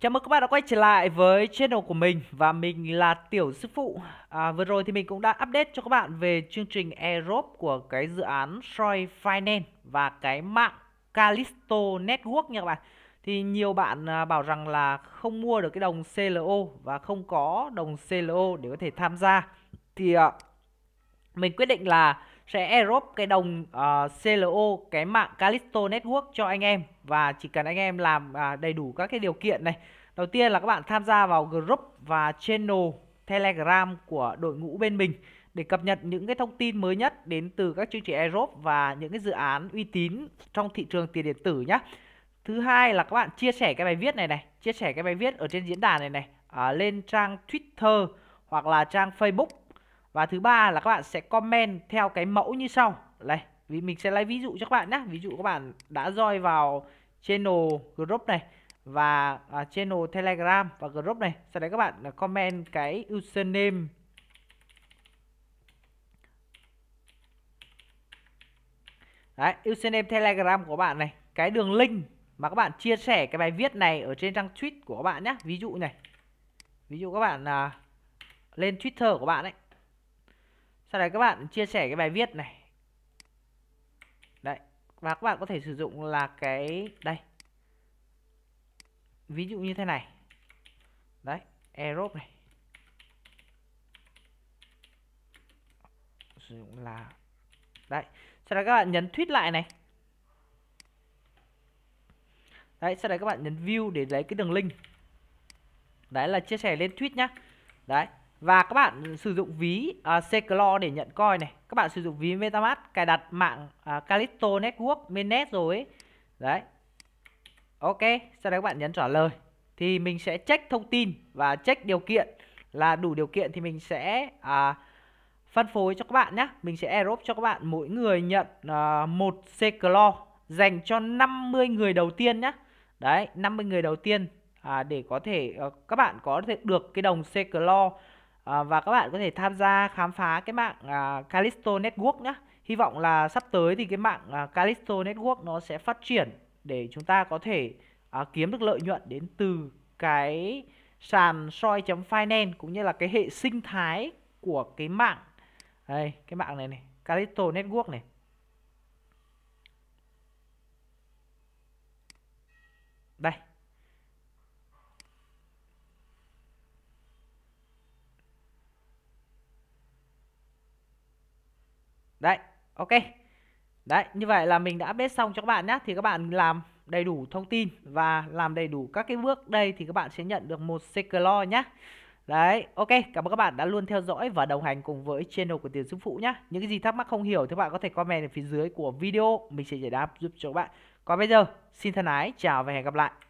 Chào mừng các bạn đã quay trở lại với channel của mình và mình là Tiểu Sư Phụ à, Vừa rồi thì mình cũng đã update cho các bạn về chương trình Aerobe của cái dự án Troy Finance và cái mạng callisto Network nha các bạn Thì nhiều bạn à, bảo rằng là không mua được cái đồng CLO và không có đồng CLO để có thể tham gia Thì à, mình quyết định là sẽ airdrop cái đồng uh, ờ, CLO cái mạng Calisto Network cho anh em và chỉ cần anh em làm uh, đầy đủ các cái điều kiện này. Đầu tiên là các bạn tham gia vào group và channel Telegram của đội ngũ bên mình để cập nhật những cái thông tin mới nhất đến từ các chương trình airdrop và những cái dự án uy tín trong thị trường tiền điện tử nhé. Thứ hai là các bạn chia sẻ cái bài viết này này, chia sẻ cái bài viết ở trên diễn đàn này này, à, lên trang Twitter hoặc là trang Facebook và thứ ba là các bạn sẽ comment theo cái mẫu như sau này vì mình sẽ lấy ví dụ cho các bạn nhé ví dụ các bạn đã join vào channel group này và à, channel telegram và group này sau đấy các bạn à, comment cái username Đấy, username Telegram của bạn này, cái đường link mà các bạn chia sẻ cái bài viết này ở trên trang tweet của các bạn nhé. Ví dụ này, ví dụ các bạn à, lên Twitter của bạn ấy, sau đấy các bạn chia sẻ cái bài viết này đấy và các bạn có thể sử dụng là cái đây ví dụ như thế này đấy Europe này sử dụng là đấy sau đó các bạn nhấn tweet lại này đấy sau đấy các bạn nhấn view để lấy cái đường link đấy là chia sẻ lên tweet nhá đấy và các bạn sử dụng ví uh, Seclo để nhận coin này các bạn sử dụng ví MetaMask cài đặt mạng uh, à, Calypso Network mainnet rồi ấy. đấy ok sau đấy các bạn nhấn trả lời thì mình sẽ check thông tin và check điều kiện là đủ điều kiện thì mình sẽ uh, phân phối cho các bạn nhé mình sẽ airdrop cho các bạn mỗi người nhận uh, một Seclo dành cho 50 người đầu tiên nhé đấy 50 người đầu tiên à, để có thể uh, các bạn có thể được cái đồng Seclo Ờ, và các bạn có thể tham gia khám phá cái mạng à, Callisto Network nhé hy vọng là sắp tới thì cái mạng à, Callisto Network nó sẽ phát triển để chúng ta có thể à, kiếm được lợi nhuận đến từ cái sàn soi.finance cũng như là cái hệ sinh thái của cái mạng đây cái mạng này này Callisto Network này đây Đấy, ok. Đấy, như vậy là mình đã biết xong cho các bạn nhé. Thì các bạn làm đầy đủ thông tin và làm đầy đủ các cái bước đây thì các bạn sẽ nhận được một cyclo nhé. Đấy, ok, cảm ơn các bạn đã luôn theo dõi và đồng hành cùng với channel của Tiền Sư Phụ nhé. Những cái gì thắc mắc không hiểu thì các bạn có thể comment ở phía dưới của video, mình sẽ giải đáp giúp cho các bạn. Còn bây giờ, xin thân ái, chào và hẹn gặp lại.